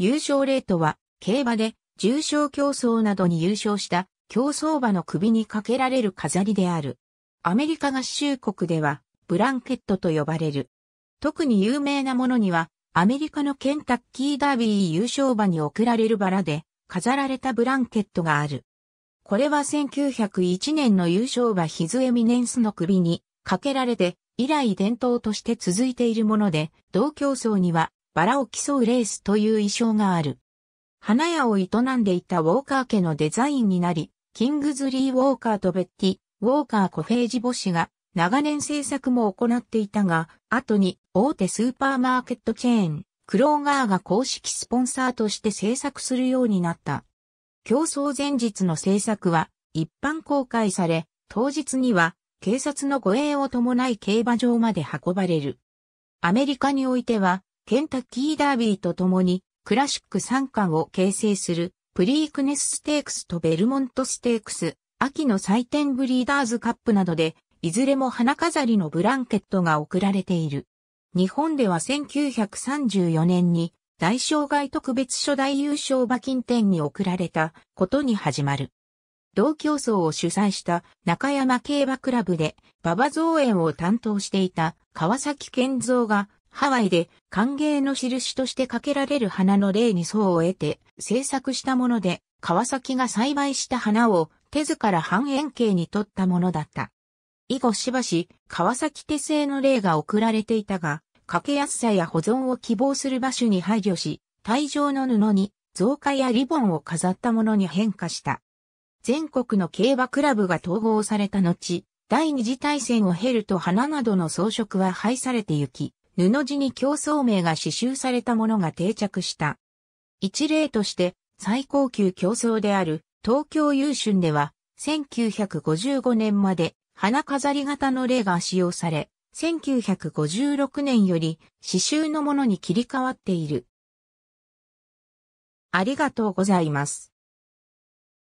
優勝レートは、競馬で重賞競争などに優勝した競争馬の首にかけられる飾りである。アメリカ合衆国では、ブランケットと呼ばれる。特に有名なものには、アメリカのケンタッキーダービー優勝馬に贈られるバラで、飾られたブランケットがある。これは1901年の優勝馬ヒズエミネンスの首にかけられて、以来伝統として続いているもので、同競争にはバラを競うレースという意匠がある。花屋を営んでいたウォーカー家のデザインになり、キングズリー・ウォーカーとベッティ、ウォーカー・コフェージ母子が長年制作も行っていたが、後に大手スーパーマーケットチェーン、クローガーが公式スポンサーとして制作するようになった。競争前日の制作は一般公開され、当日には警察の護衛を伴い競馬場まで運ばれる。アメリカにおいてはケンタッキーダービーと共にクラシック3冠を形成するプリークネスステークスとベルモントステークス、秋の祭典ブリーダーズカップなどで、いずれも花飾りのブランケットが贈られている。日本では1934年に大障害特別初代優勝馬金店に贈られたことに始まる。同競争を主催した中山競馬クラブで馬場造園を担当していた川崎健三がハワイで歓迎の印としてかけられる花の例に層を得て制作したもので、川崎が栽培した花を手図から半円形に取ったものだった。以後しばし、川崎手製の例が送られていたが、かけやすさや保存を希望する場所に配慮し、退場の布に造花やリボンを飾ったものに変化した。全国の競馬クラブが統合された後、第二次大戦を経ると花などの装飾は廃されてゆき、布地に競争名が刺繍されたものが定着した。一例として、最高級競争である東京優春では、1955年まで花飾り型の例が使用され、1956年より刺繍のものに切り替わっている。ありがとうございます。